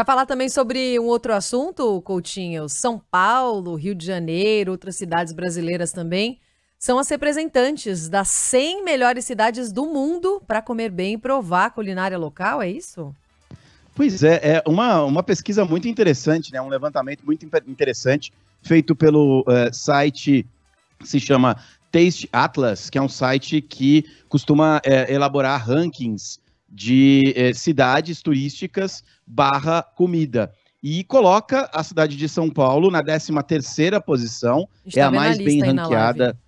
vai falar também sobre um outro assunto, Coutinho. São Paulo, Rio de Janeiro, outras cidades brasileiras também são as representantes das 100 melhores cidades do mundo para comer bem e provar culinária local, é isso? Pois é, é uma, uma pesquisa muito interessante, né? um levantamento muito interessante feito pelo uh, site, se chama Taste Atlas, que é um site que costuma uh, elaborar rankings de eh, cidades turísticas barra comida. E coloca a cidade de São Paulo na 13 terceira posição, tá é a mais a bem ranqueada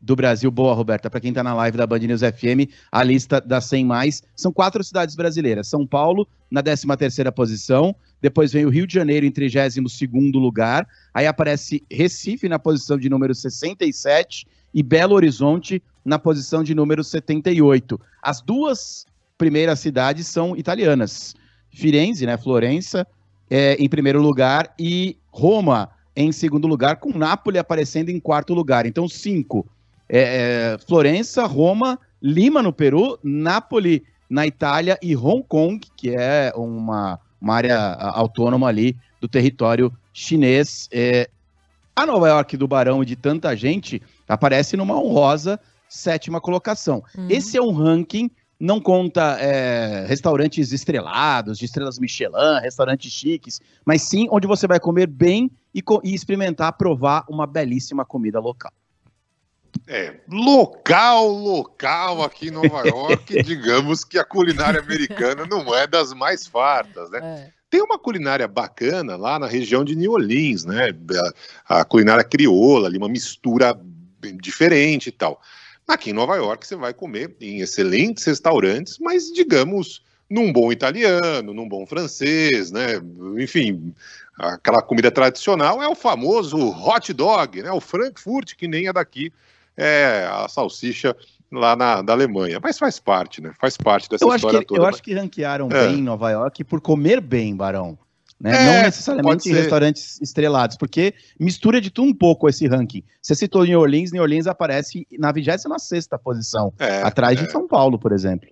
do Brasil. Boa, Roberta, para quem está na live da Band News FM, a lista das 100 mais. São quatro cidades brasileiras. São Paulo na 13 terceira posição, depois vem o Rio de Janeiro em 32 lugar, aí aparece Recife na posição de número 67 e Belo Horizonte na posição de número 78. As duas primeiras cidades são italianas. Firenze, né, Florença, é, em primeiro lugar, e Roma em segundo lugar, com Nápoles aparecendo em quarto lugar. Então, cinco. É, é, Florença, Roma, Lima no Peru, Nápoles na Itália e Hong Kong, que é uma, uma área autônoma ali do território chinês. É, a Nova York do Barão e de tanta gente aparece numa honrosa sétima colocação. Uhum. Esse é um ranking não conta é, restaurantes estrelados, de estrelas Michelin, restaurantes chiques, mas sim onde você vai comer bem e, e experimentar, provar uma belíssima comida local. É, local, local aqui em Nova York, digamos que a culinária americana não é das mais fartas, né? É. Tem uma culinária bacana lá na região de New Orleans, né? A, a culinária crioula, ali, uma mistura diferente e tal. Aqui em Nova York você vai comer em excelentes restaurantes, mas digamos num bom italiano, num bom francês, né? Enfim, aquela comida tradicional é o famoso hot dog, né? O Frankfurt, que nem é daqui, é a salsicha lá na, da Alemanha. Mas faz parte, né? Faz parte dessa história toda. Eu acho que ranquearam é. bem em Nova York por comer bem, Barão. Né? É, não necessariamente em restaurantes estrelados, porque mistura de tudo um pouco esse ranking. Você citou New Orleans, New Orleans aparece na 26 posição, é, atrás é. de São Paulo, por exemplo.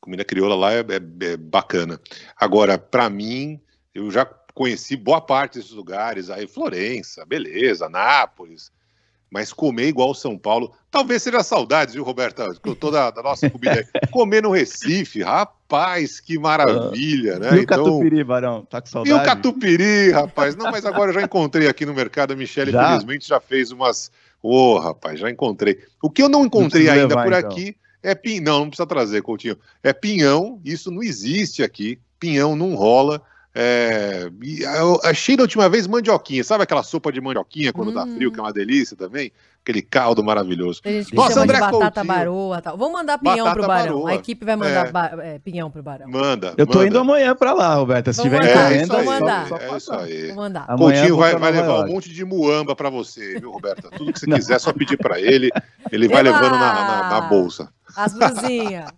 Comida crioula lá é, é, é bacana. Agora, para mim, eu já conheci boa parte desses lugares, aí Florença, beleza, Nápoles, mas comer igual São Paulo, talvez seja saudades, viu, Roberta? Toda eu da, nossa comida Comer no Recife, rapaz, que maravilha, ah. né? E o então... catupiry, Barão? Tá com saudade? E o catupiry, rapaz? Não, mas agora eu já encontrei aqui no mercado, a Michelle, já? infelizmente, já fez umas... Ô, oh, rapaz, já encontrei. O que eu não encontrei não ainda levar, por então. aqui é pinhão, não precisa trazer, Coutinho. É pinhão, isso não existe aqui. Pinhão não rola. É, eu achei da última vez mandioquinha, sabe aquela sopa de mandioquinha quando hum. dá frio, que é uma hum. delícia também? Aquele caldo maravilhoso. Nossa, André de batata baroa tal. Vou mandar pinhão batata pro Barão. Baroa. A equipe vai mandar é. Ba... É, pinhão pro Barão. Manda. Eu tô manda. indo amanhã pra lá, Roberta. Se tiver encomenda, vou mandar. É só, só é isso aí. Vou mandar. Coutinho vai, vai levar um monte de muamba pra você, viu, Roberta? Tudo que você quiser, é só pedir pra ele. Ele vai levando na, na, na bolsa. As blusinhas.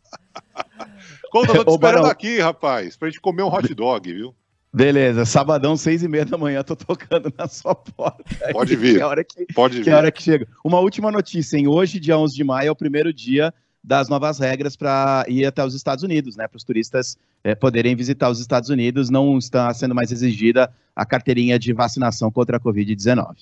Conta, eu tô te esperando Barão. aqui, rapaz, pra gente comer um hot dog, viu? Beleza, sabadão, seis e meia da manhã, tô tocando na sua porta. Pode vir. Que é hora que, Pode vir. É hora que chega. Uma última notícia, hein? Hoje, dia 11 de maio, é o primeiro dia das novas regras para ir até os Estados Unidos, né? Para os turistas é, poderem visitar os Estados Unidos, não está sendo mais exigida a carteirinha de vacinação contra a Covid-19.